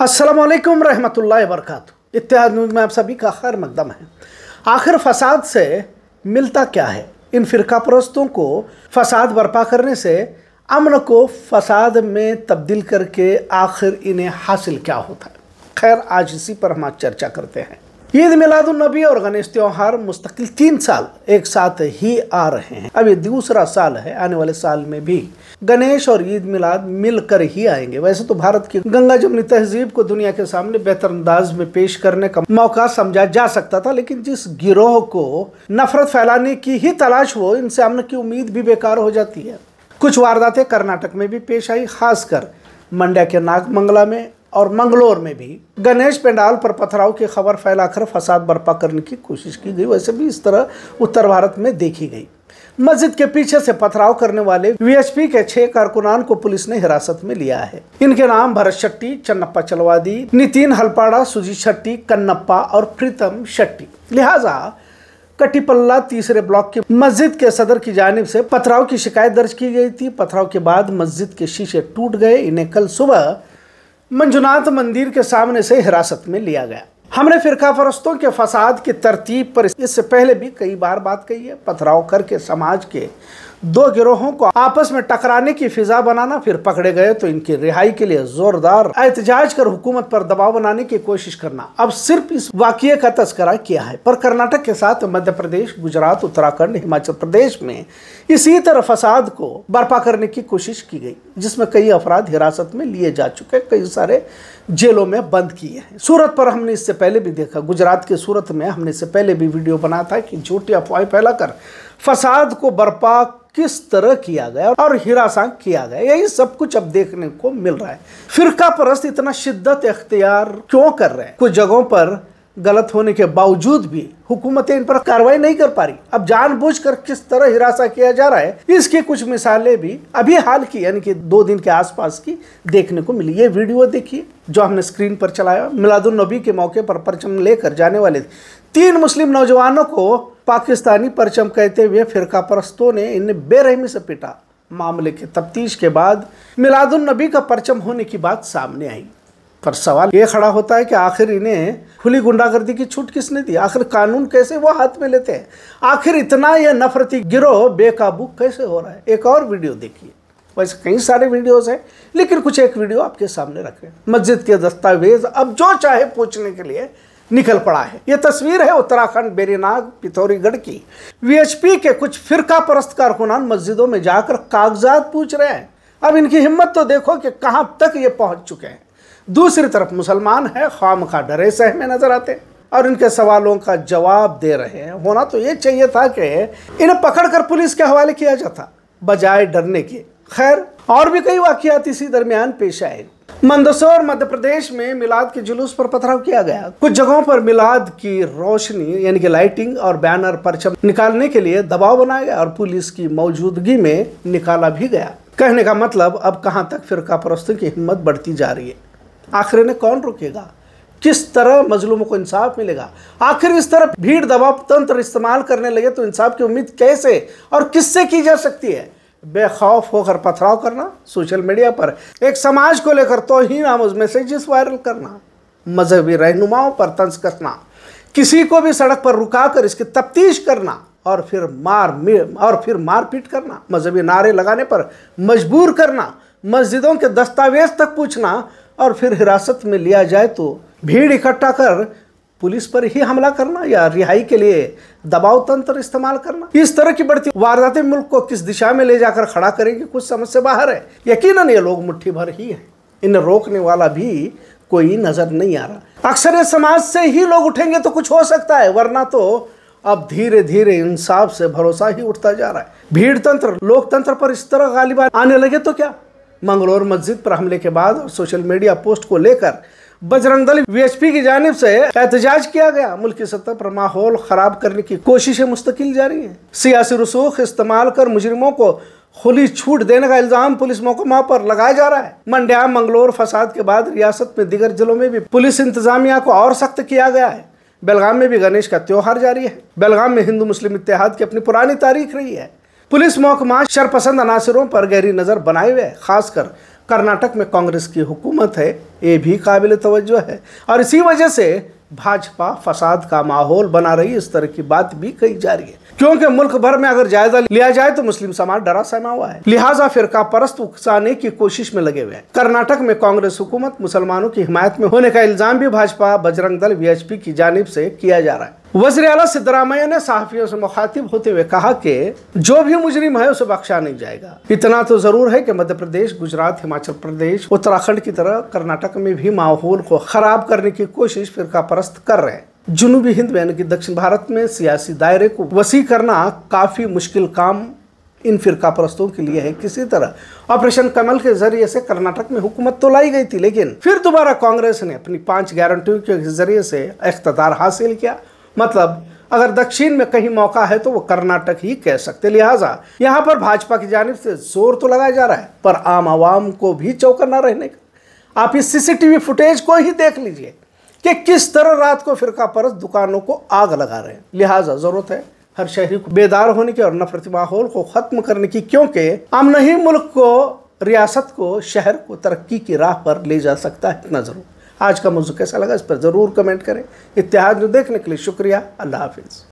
असलम रहमतुल्लाहि वरकत इतिहाद न्यूज़ में आप सभी का खैर मकदम है आखिर फसाद से मिलता क्या है इन फ़िरका परस्तों को फसाद बर्पा करने से अमन को फसाद में तब्दील करके आखिर इन्हें हासिल क्या होता है खैर आज इसी पर हम आज चर्चा करते हैं ईद मिलादुलनबी और गणेश त्यौहार मुस्तकिल तीन साल एक साथ ही आ रहे हैं अब ये दूसरा साल है आने वाले साल में भी गणेश और ईद मिलाद मिलकर ही आएंगे वैसे तो भारत की गंगा जमुनी तहजीब को दुनिया के सामने बेहतर अंदाज में पेश करने का मौका समझा जा सकता था लेकिन जिस गिरोह को नफरत फैलाने की ही तलाश हो इनसे अमन की उम्मीद भी बेकार हो जाती है कुछ वारदातें कर्नाटक में भी पेश आई खासकर मंड्या के नागमंगला में और मंगलोर में भी गणेश पंडाल पर पथराव की खबर फैलाकर फसाद बर्पा करने की कोशिश की गई वैसे भी इस तरह उत्तर भारत में देखी गई मस्जिद के पीछे से पथराव करने वाले वीएचपी के छह कारकुनान को पुलिस ने हिरासत में लिया है इनके नाम भरत शेट्टी चन्नप्पा चलवादी नितिन हलपाड़ा सुजीत शेट्टी कन्नप्पा और प्रीतम शेट्टी लिहाजा कटीपल्ला तीसरे ब्लॉक के मस्जिद के सदर की जानब से पथराव की शिकायत दर्ज की गई थी पथराव के बाद मस्जिद के शीशे टूट गए इन्हें कल सुबह मंजुनाथ मंदिर के सामने से हिरासत में लिया गया हमने फ़िरका परस्तों के फसाद की तरतीब पर इससे पहले भी कई बार बात कही है पथराव करके समाज के दो गिरोहों को आपस में टकराने की फिजा बनाना फिर पकड़े गए तो इनकी रिहाई के लिए जोरदार एहतजाज कर हुकूमत पर दबाव बनाने की कोशिश करना अब सिर्फ इस वाक्य का तस्करा किया है पर कर्नाटक के साथ मध्य प्रदेश गुजरात उत्तराखंड हिमाचल प्रदेश में इसी तरह फसाद को बर्पा करने की कोशिश की गई जिसमें कई अफराध हिरासत में लिए जा चुके कई सारे जेलों में बंद किए हैं सूरत पर हमने इससे पहले भी देखा गुजरात के सूरत में हमने इससे पहले भी वीडियो बना था कि झूठी अफवाह फैलाकर फसाद को बर्पा किस तरह किया गया और हिरासंग किया गया यही सब कुछ अब देखने को मिल रहा है फिरका परस्त इतना शिद्दत अख्तियार क्यों कर रहे हैं कुछ जगहों पर गलत होने के बावजूद भी हुकूमतें इन पर कार्रवाई नहीं कर पा रही अब जानबूझकर किस तरह हिरासा किया जा रहा है इसकी कुछ मिसालें भी अभी हाल की यानी कि दो दिन के आसपास की देखने को मिली ये वीडियो देखिए जो हमने स्क्रीन पर चलाया मिलादुलनबी के मौके पर परचम लेकर जाने वाले तीन मुस्लिम नौजवानों को पाकिस्तानी परचम कहते हुए फिरका परस्तों ने इन्हें बेरहमी से पीटा मामले के तफ्तीश के बाद मिलादुलनबी का परचम होने की बात सामने आई पर सवाल ये खड़ा होता है कि आखिर इन्हें खुली गुंडागर्दी की छूट किसने दी आखिर कानून कैसे वो हाथ में लेते हैं आखिर इतना यह नफरती गिरोह बेकाबू कैसे हो रहा है एक और वीडियो देखिए वैसे कई सारे वीडियोस हैं लेकिन कुछ एक वीडियो आपके सामने रखे मस्जिद के दस्तावेज अब जो चाहे पूछने के लिए निकल पड़ा है ये तस्वीर है उत्तराखंड बेरीनाग पिथौरीगढ़ की वीएचपी के कुछ फिरका परस्त कारकुनान मस्जिदों में जाकर कागजात पूछ रहे हैं अब इनकी हिम्मत तो देखो कि कहाँ तक ये पहुँच चुके हैं दूसरी तरफ मुसलमान है खाम खा डरे सह में नज़र आते हैं और इनके सवालों का जवाब दे रहे हैं होना तो ये चाहिए था कि इन्हें पकड़कर पुलिस के हवाले किया जाता बजाय डरने के खैर और भी कई वाकियात इसी दरमियान पेश आए मंदसौर मध्य प्रदेश में मिलाद के जुलूस पर पथराव किया गया कुछ जगहों पर मिलाद की रोशनी यानी कि लाइटिंग और बैनर परचम निकालने के लिए दबाव बनाया गया और पुलिस की मौजूदगी में निकाला भी गया कहने का मतलब अब कहाँ तक फिरका परस्तों की हिम्मत बढ़ती जा रही है आखिर ने कौन रोकेगा किस तरह मजलूमों को इंसाफ मिलेगा आखिर इस तरह भीड़ दबाव तंत्र इस्तेमाल करने लगे तो इंसाफ की उम्मीद कैसे और किससे की जा सकती है बेखौफ होकर पथराव करना सोशल मीडिया पर एक समाज को लेकर नाम उस मैसेजेस वायरल करना मजहबी रहनुमाओं पर तंज कसना किसी को भी सड़क पर रुका कर इसकी तफ्तीश करना और फिर मार और फिर मारपीट करना मजहबी नारे लगाने पर मजबूर करना मस्जिदों के दस्तावेज तक पूछना और फिर हिरासत में लिया जाए तो भीड़ इकट्ठा कर पुलिस पर ही हमला करना या रिहाई के लिए दबाव तंत्र इस्तेमाल करना इस तरह की बढ़ती वारदातें मुल्क को किस दिशा में ले जाकर खड़ा करेंगे कुछ समझ से बाहर है यकीनन ये लोग मुट्ठी भर ही है इन्हें रोकने वाला भी कोई नज़र नहीं आ रहा अक्सर ये समाज से ही लोग उठेंगे तो कुछ हो सकता है वरना तो अब धीरे धीरे इंसाफ से भरोसा ही उठता जा रहा है भीड़ तंत्र लोकतंत्र पर इस तरह गालिबा आने लगे तो क्या मंगलोर मस्जिद पर हमले के बाद और सोशल मीडिया पोस्ट को लेकर बजरंग दल वीएचपी की जानब से एहतजाज किया गया मुल्की सतह पर माहौल खराब करने की कोशिशें मुस्तकिल जारी हैं सियासी रसूख इस्तेमाल कर मुजरिमों को खुली छूट देने का इल्ज़ाम पुलिस महकमा पर लगाया जा रहा है मंड्या मंगलोर फसाद के बाद रियासत में दिगर जिलों में भी पुलिस इंतजामिया को और सख्त किया गया है बेलगाम में भी गणेश का त्यौहार जारी है बेलगाम में हिंदू मुस्लिम इतिहाद की अपनी पुरानी तारीख रही है पुलिस महकमा शरपसंद अनासरों पर गहरी नज़र बनाए हुए है खासकर कर्नाटक में कांग्रेस की हुकूमत है ये भी काबिल तवज्जो है और इसी वजह से भाजपा फसाद का माहौल बना रही इस तरह की बात भी कही जा रही है क्योंकि मुल्क भर में अगर जायजा लिया जाए तो मुस्लिम समाज डरा सहमा हुआ है लिहाजा फिरका परस्त उकसाने की कोशिश में लगे हुए हैं कर्नाटक में कांग्रेस हुकूमत मुसलमानों की हिमायत में होने का इल्जाम भी भाजपा बजरंग दल वी की जानब से किया जा रहा है वजर अला सिद्धरामैया ने सहाफियों से मुखातिब होते हुए कहा कि जो भी मुजरिम है उसे बख्शा नहीं जाएगा इतना तो जरूर है कि मध्य प्रदेश गुजरात हिमाचल प्रदेश उत्तराखंड की तरह कर्नाटक में भी माहौल को खराब करने की कोशिश फिरका परस्त कर रहे हैं जुनूबी हिंद में यानी कि दक्षिण भारत में सियासी दायरे को वसी करना काफ़ी मुश्किल काम इन फिरका परस्तों के लिए है किसी तरह ऑपरेशन कमल के जरिए से कर्नाटक में हुकूमत तो लाई गई थी लेकिन फिर दोबारा कांग्रेस ने अपनी पांच गारंटियों के जरिए से इकतदार हासिल किया मतलब अगर दक्षिण में कहीं मौका है तो वो कर्नाटक ही कह सकते लिहाजा यहाँ पर भाजपा की जानब से जोर तो लगाया जा रहा है पर आम आवाम को भी चौकन्ना रहने का आप इस सीसीटीवी फुटेज को ही देख लीजिए कि किस तरह रात को फिरका परस दुकानों को आग लगा रहे हैं लिहाजा ज़रूरत है हर शहरी को बेदार होने की और नफरत माहौल को ख़त्म करने की क्योंकि हम नहीं मुल्क को रियासत को शहर को तरक्की की राह पर ले जा सकता है इतना ज़रूर आज का मौजू कैसा लगा इस पर ज़रूर कमेंट करें इतिहाद देखने के लिए शुक्रिया अल्लाह हाफिज़